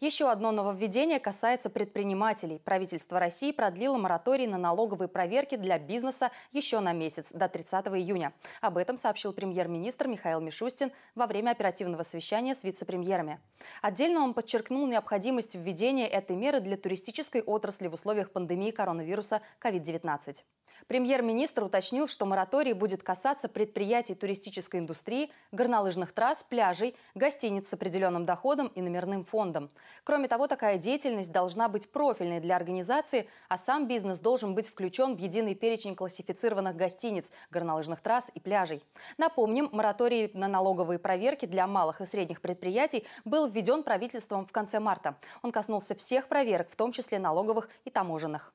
Еще одно нововведение касается предпринимателей. Правительство России продлило мораторий на налоговые проверки для бизнеса еще на месяц, до 30 июня. Об этом сообщил премьер-министр Михаил Мишустин во время оперативного совещания с вице-премьерами. Отдельно он подчеркнул необходимость введения этой меры для туристической отрасли в условиях пандемии коронавируса COVID-19. Премьер-министр уточнил, что мораторий будет касаться предприятий туристической индустрии, горнолыжных трасс, пляжей, гостиниц с определенным доходом и номерным фондом. Кроме того, такая деятельность должна быть профильной для организации, а сам бизнес должен быть включен в единый перечень классифицированных гостиниц, горнолыжных трасс и пляжей. Напомним, мораторий на налоговые проверки для малых и средних предприятий был введен правительством в конце марта. Он коснулся всех проверок, в том числе налоговых и таможенных.